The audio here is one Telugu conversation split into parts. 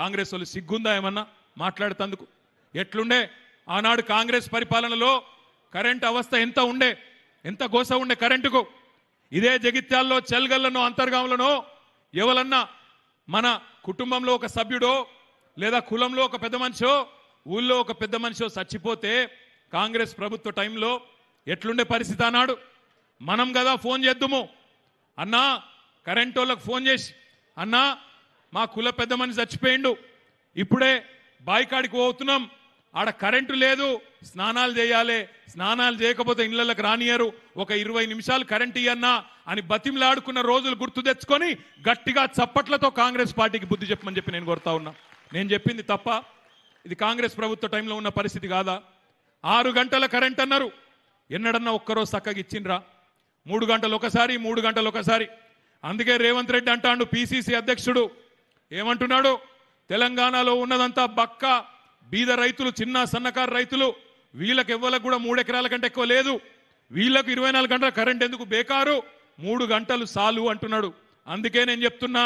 కాంగ్రెస్ వాళ్ళు సిగ్గుందా ఏమన్నా మాట్లాడుతందుకు ఎట్లుండే ఆనాడు కాంగ్రెస్ పరిపాలనలో కరెంటు అవస్థ ఎంత ఉండే ఎంత గోస ఉండే కరెంటుకు ఇదే జగిత్యాల్లో చెల్గల్లనో అంతర్గాములనో ఎవలన్నా మన కుటుంబంలో ఒక సభ్యుడో లేదా కులంలో ఒక పెద్ద మనిషో ఊళ్ళో ఒక పెద్ద మనిషో చచ్చిపోతే కాంగ్రెస్ ప్రభుత్వ టైంలో ఎట్లుండే పరిస్థితి అన్నాడు మనం కదా ఫోన్ చేద్దుము అన్నా కరెంటు వాళ్ళకు ఫోన్ చేసి అన్నా మా కుల పెద్ద మనిషి చచ్చిపోయిండు ఇప్పుడే బాయికాడికి పోతున్నాం ఆడ కరెంటు లేదు స్నానాలు చేయాలి స్నానాలు చేయకపోతే ఇళ్లకి రానియరు ఒక ఇరవై నిమిషాలు కరెంటు ఇవ్వన్నా అని బతిమలాడుకున్న రోజులు గుర్తు తెచ్చుకొని గట్టిగా చప్పట్లతో కాంగ్రెస్ పార్టీకి బుద్ధి చెప్పమని చెప్పి నేను కోరుతా ఉన్నా నేను చెప్పింది తప్ప ఇది కాంగ్రెస్ ప్రభుత్వ టైంలో ఉన్న పరిస్థితి కాదా ఆరు గంటల కరెంట్ అన్నారు ఎన్నడన్నా ఒక్కరోజు చక్కగా ఇచ్చిండ్రా మూడు గంటలు ఒకసారి మూడు గంటలు ఒకసారి అందుకే రేవంత్ రెడ్డి అంటాడు పిసిసి అధ్యక్షుడు ఏమంటున్నాడు తెలంగాణలో ఉన్నదంతా బక్క బీద రైతులు చిన్న సన్నకారు రైతులు వీళ్ళకి ఎవ్వలకు కూడా మూడెకరాల కంటే ఎక్కువ లేదు వీళ్ళకు ఇరవై నాలుగు గంటల కరెంట్ ఎందుకు బేకారు మూడు గంటలు సాలు అంటున్నాడు అందుకే నేను చెప్తున్నా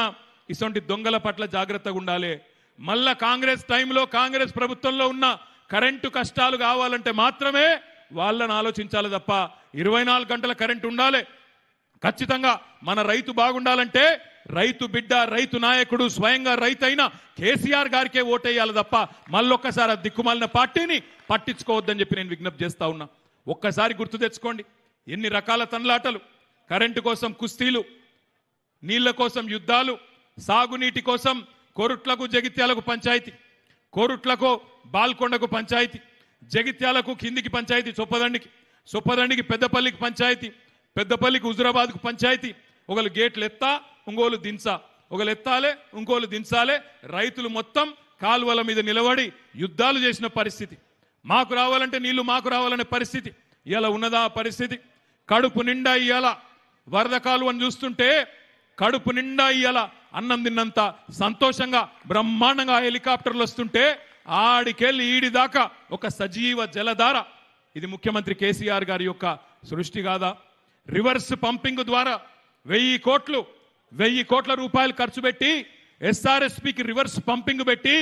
ఇటువంటి దొంగల పట్ల జాగ్రత్తగా ఉండాలి మళ్ళా కాంగ్రెస్ టైంలో కాంగ్రెస్ ప్రభుత్వంలో ఉన్న కరెంటు కష్టాలు కావాలంటే మాత్రమే వాళ్ళని ఆలోచించాలి తప్ప ఇరవై గంటల కరెంటు ఉండాలి ఖచ్చితంగా మన రైతు బాగుండాలంటే రైతు బిడ్డ రైతు నాయకుడు స్వయంగా రైతు అయిన కేసీఆర్ గారికే ఓటేయాలి తప్ప మళ్ళొక్కసారి ఆ దిక్కుమాలిన పార్టీని పట్టించుకోవద్దని చెప్పి నేను విజ్ఞప్తి చేస్తా ఉన్నా ఒక్కసారి గుర్తు తెచ్చుకోండి ఎన్ని రకాల తన్లాటలు కరెంటు కోసం కుస్తీలు నీళ్ల కోసం యుద్ధాలు సాగునీటి కోసం కోరుట్లకు జగిత్యాలకు పంచాయతీ కోరుట్లకు బాల్కొండకు పంచాయతీ జగిత్యాలకు కిందికి పంచాయతీ చొప్పదండికి చొప్పదండికి పెద్దపల్లికి పంచాయతీ పెద్దపల్లికి హుజురాబాద్కు పంచాయతీ ఒకళ్ళు గేట్లు ఎత్తా ఇంకోలు దించా ఒకరు ఎత్తాలే ఇంకోలు దించాలే రైతులు మొత్తం కాలువల మీద నిలబడి యుద్ధాలు చేసిన పరిస్థితి మాకు రావాలంటే నీళ్లు మాకు రావాలనే పరిస్థితి ఇలా ఉన్నదా పరిస్థితి కడుపు నిండా ఇయ్యాల వరద కాలువని చూస్తుంటే కడుపు నిండా ఇయ్యాల అన్నం తిన్నంత సంతోషంగా బ్రహ్మాండంగా హెలికాప్టర్లు వస్తుంటే ఆడికెళ్ళి ఈడి దాకా ఒక సజీవ జలధార ఇది ముఖ్యమంత్రి కేసీఆర్ గారి యొక్క సృష్టి కాదా రివర్స్ పంపింగ్ ద్వారా వెయ్యి కోట్లు వెయ్యి కోట్ల రూపాయలు ఖర్చు పెట్టి ఎస్ఆర్ఎస్పికి రివర్స్ పంపింగ్ పెట్టి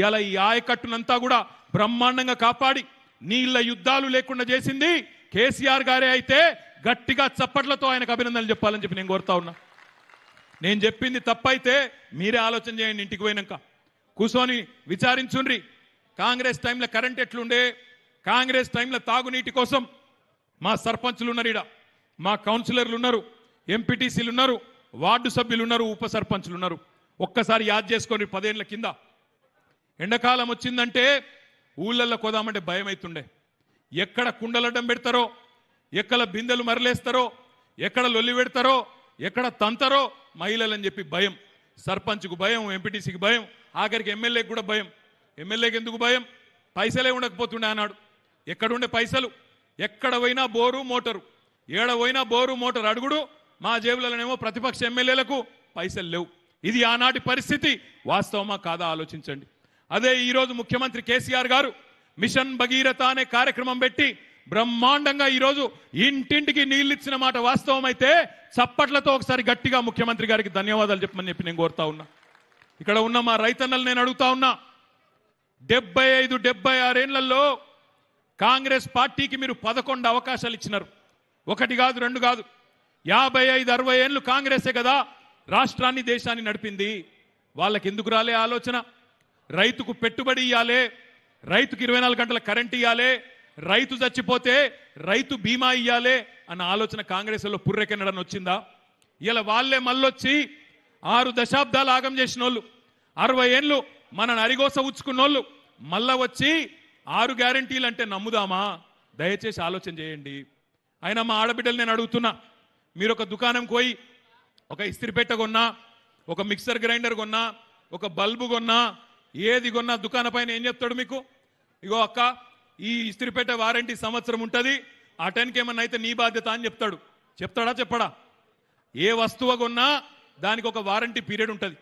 ఇలా ఈ ఆయకట్టునంతా కూడా బ్రహ్మాండంగా కాపాడి నీళ్ళ యుద్ధాలు లేకుండా చేసింది కేసీఆర్ గారే అయితే గట్టిగా చప్పట్లతో ఆయనకు అభినందనలు చెప్పాలని చెప్పి నేను కోరుతా ఉన్నా నేను చెప్పింది తప్పైతే మీరే ఆలోచన చేయండి ఇంటికి పోయినాక కూర్చొని విచారించుండ్రి కాంగ్రెస్ టైంలో కరెంట్ ఎట్లుండే కాంగ్రెస్ టైంలో తాగునీటి కోసం మా సర్పంచ్లు ఉన్నారు ఇడ మా కౌన్సిలర్లు ఉన్నారు ఎంపీటీసీలు ఉన్నారు వార్డు సభ్యులు ఉన్నారు ఉప సర్పంచులు ఉన్నారు ఒక్కసారి యాద్ చేసుకొని పదేళ్ల కింద ఎండాకాలం వచ్చిందంటే ఊళ్ళల్లో కోదామంటే భయం అవుతుండే ఎక్కడ కుండలడ్డం పెడతారో ఎక్కడ బిందెలు మరలేస్తారో ఎక్కడ లొల్లి పెడతారో ఎక్కడ తంతరో మహిళలని చెప్పి భయం సర్పంచ్కు భయం ఎంపీటీసీకి భయం ఆఖరికి ఎమ్మెల్యేకి కూడా భయం ఎమ్మెల్యేకి ఎందుకు భయం పైసలే ఉండకపోతుండే అన్నాడు ఎక్కడుండే పైసలు ఎక్కడ పోయినా బోరు మోటరు ఏడ పోయినా బోరు మోటార్ అడుగుడు మా జేబులలోనేమో ప్రతిపక్ష ఎమ్మెల్యేలకు పైసలు లేవు ఇది ఆనాటి పరిస్థితి వాస్తవమా కాదా ఆలోచించండి అదే ఈరోజు ముఖ్యమంత్రి కేసీఆర్ గారు మిషన్ భగీరథ అనే కార్యక్రమం పెట్టి బ్రహ్మాండంగా ఈరోజు ఇంటింటికి ఇచ్చిన మాట వాస్తవమైతే చప్పట్లతో ఒకసారి గట్టిగా ముఖ్యమంత్రి గారికి ధన్యవాదాలు చెప్పమని చెప్పి నేను కోరుతా ఉన్నా ఇక్కడ ఉన్న మా రైతన్నలు నేను అడుగుతా ఉన్నా డెబ్బై ఐదు డెబ్బై ఆరేళ్లలో కాంగ్రెస్ పార్టీకి మీరు పదకొండు అవకాశాలు ఇచ్చినారు ఒకటి కాదు రెండు కాదు యాభై ఐదు అరవై ఏళ్ళు కాంగ్రెసే కదా రాష్ట్రాన్ని దేశాన్ని నడిపింది వాళ్ళకి ఎందుకు రాలే ఆలోచన రైతుకు పెట్టుబడి ఇవ్వాలే రైతుకు ఇరవై నాలుగు గంటల కరెంట్ ఇవ్వాలే రైతు చచ్చిపోతే రైతు బీమా ఇవ్వాలే అన్న ఆలోచన కాంగ్రెస్లో పుర్రెకెనడని వచ్చిందా ఇలా వాళ్ళే మళ్ళొచ్చి ఆరు దశాబ్దాలు ఆగం చేసిన వాళ్ళు అరవై ఏళ్ళు మనని అరిగోస ఉచ్చుకున్నోళ్ళు మళ్ళా వచ్చి ఆరు గ్యారంటీలు అంటే నమ్ముదామా దయచేసి ఆలోచన చేయండి ఆయన మా ఆడబిడ్డలు నేను అడుగుతున్నా మీరు ఒక దుకాణం పోయి ఒక ఇస్త్రీ పెట్ట కొన్నా ఒక మిక్సర్ గ్రైండర్ కొన్నా ఒక బల్బు కొన్నా ఏది కొన్నా దుకాణ పైన ఏం చెప్తాడు మీకు ఇగో అక్క ఈ ఇస్త్రీ పెట్ట వారంటీ సంవత్సరం ఉంటుంది ఆ టైంకి ఏమన్నా అయితే నీ బాధ్యత అని చెప్తాడు చెప్తాడా చెప్పడా ఏ వస్తువు కొన్నా దానికి ఒక వారంటీ పీరియడ్ ఉంటుంది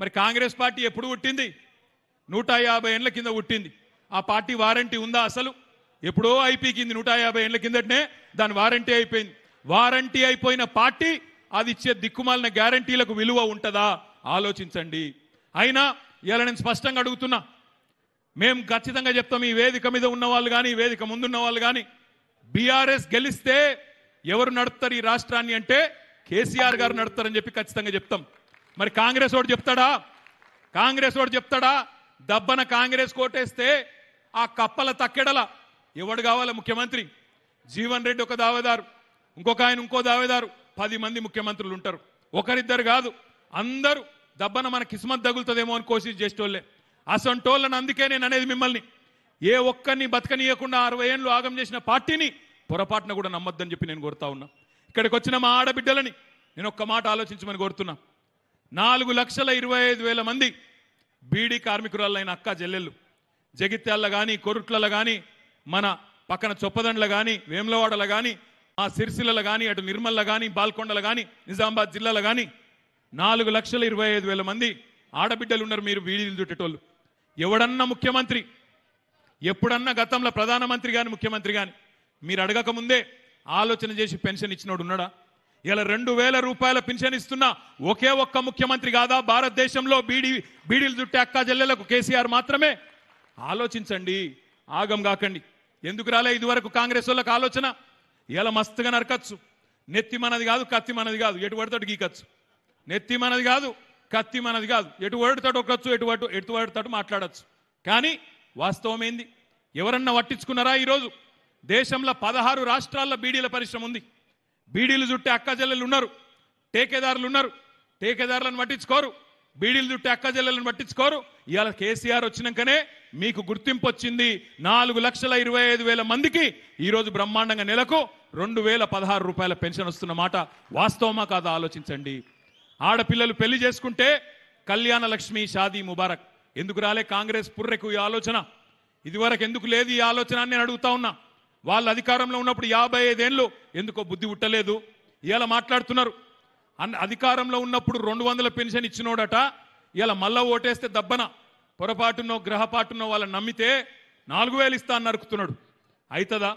మరి కాంగ్రెస్ పార్టీ ఎప్పుడు పుట్టింది నూట యాభై ఏండ్ల కింద పుట్టింది ఆ పార్టీ వారంటీ ఉందా అసలు ఎప్పుడో అయిపోయింది నూట యాభై ఏండ్ల కిందటనే దాని వారంటీ అయిపోయింది వారంటీ అయిపోయిన పార్టీ అది ఇచ్చే దిక్కుమాలిన గ్యారంటీలకు విలువ ఉంటుందా ఆలోచించండి అయినా ఇలా నేను స్పష్టంగా అడుగుతున్నా మేము ఖచ్చితంగా చెప్తాం ఈ వేదిక మీద ఉన్న వాళ్ళు కానీ వేదిక ముందున్న వాళ్ళు కానీ బీఆర్ఎస్ గెలిస్తే ఎవరు నడుపుతారు ఈ రాష్ట్రాన్ని అంటే కేసీఆర్ గారు నడుపుతారని చెప్పి ఖచ్చితంగా చెప్తాం మరి కాంగ్రెస్ వాడు చెప్తాడా కాంగ్రెస్ వాడు చెప్తాడా దబ్బన కాంగ్రెస్ కోటేస్తే ఆ కప్పల తక్కెడల ఎవడు కావాలి ముఖ్యమంత్రి జీవన్ రెడ్డి ఒక దావేదారు ఇంకొక ఆయన ఇంకో దావేదారు పది మంది ముఖ్యమంత్రులు ఉంటారు ఒకరిద్దరు కాదు అందరూ దెబ్బన మన కిస్మత్ తగులుతుందేమో అని కోసి చేసేటోళ్ళే అసంటోళ్ళని అందుకే నేను అనేది మిమ్మల్ని ఏ ఒక్కరిని బతకనీయకుండా అరవై ఏళ్ళు ఆగం చేసిన పార్టీని పొరపాటున కూడా నమ్మొద్దని చెప్పి నేను కోరుతా ఉన్నా ఇక్కడికి వచ్చిన మా ఆడబిడ్డలని నేను ఒక్క మాట ఆలోచించమని కోరుతున్నా నాలుగు లక్షల ఇరవై ఐదు వేల మంది బీడీ కార్మికురాలైన అక్క జల్లెళ్ళు జగిత్యాల కానీ కొరుట్లలో కానీ మన పక్కన చొప్పదండ్ల కానీ వేమలవాడలు కానీ ఆ సిరిసిల్ల కానీ అటు నిర్మల్ల కానీ బాల్కొండలు కానీ నిజామాబాద్ జిల్లాలో కానీ నాలుగు లక్షల ఇరవై ఐదు వేల మంది ఆడబిడ్డలు ఉన్నారు మీరు వీడిలు చుట్టేటోళ్ళు ఎవడన్నా ముఖ్యమంత్రి ఎప్పుడన్నా గతంలో ప్రధానమంత్రి కానీ ముఖ్యమంత్రి కానీ మీరు అడగక ముందే ఆలోచన చేసి పెన్షన్ ఇచ్చినోడు ఉన్నాడా ఇలా రెండు వేల రూపాయల పెన్షన్ ఇస్తున్న ఒకే ఒక్క ముఖ్యమంత్రి కాదా భారతదేశంలో బీడీ బీడీలు చుట్టే అక్క జల్లెలకు కేసీఆర్ మాత్రమే ఆలోచించండి ఆగం కాకండి ఎందుకు రాలే ఇదివరకు కాంగ్రెస్ వాళ్ళకి ఆలోచన ఇలా మస్తుగా నరకచ్చు నెత్తి మనది కాదు కత్తి మనది కాదు ఎటు పడతాడు గీకచ్చు నెత్తి మనది కాదు కత్తి మనది కాదు ఎటు వాడుతాడు ఒకచ్చు ఎటు వాడు ఎటు వాడుతాడు మాట్లాడచ్చు కానీ వాస్తవం ఏంది ఎవరన్నా పట్టించుకున్నారా ఈరోజు దేశంలో పదహారు రాష్ట్రాల్లో బీడీల పరిశ్రమ ఉంది బీడీలు చుట్టే అక్కజల్లెలు ఉన్నారు టేకేదారులు ఉన్నారు టేకేదారులను పట్టించుకోరు బీడీలు చుట్టే అక్క జిల్లలను పట్టించుకోరు ఇవాళ కేసీఆర్ వచ్చినాకనే మీకు గుర్తింపు వచ్చింది నాలుగు లక్షల ఇరవై ఐదు వేల మందికి ఈరోజు బ్రహ్మాండంగా నెలకు రెండు వేల పదహారు రూపాయల పెన్షన్ వస్తున్న మాట వాస్తవమా కాదా ఆలోచించండి ఆడపిల్లలు పెళ్లి చేసుకుంటే కళ్యాణ లక్ష్మి షాదీ ముబారక్ ఎందుకు రాలే కాంగ్రెస్ పుర్రెకు ఈ ఆలోచన ఇదివరకు ఎందుకు లేదు ఈ ఆలోచన అని నేను అడుగుతా ఉన్నా వాళ్ళు అధికారంలో ఉన్నప్పుడు యాభై ఐదేళ్ళు ఎందుకో బుద్ధి ఉట్టలేదు ఇలా మాట్లాడుతున్నారు అధికారంలో ఉన్నప్పుడు రెండు వందల పెన్షన్ ఇచ్చినోడట ఇలా మళ్ళా ఓటేస్తే దబ్బన పొరపాటునో గ్రహపాటునో వాళ్ళని నమ్మితే నాలుగు వేలు ఇస్తా అని నరుకుతున్నాడు అవుతుందా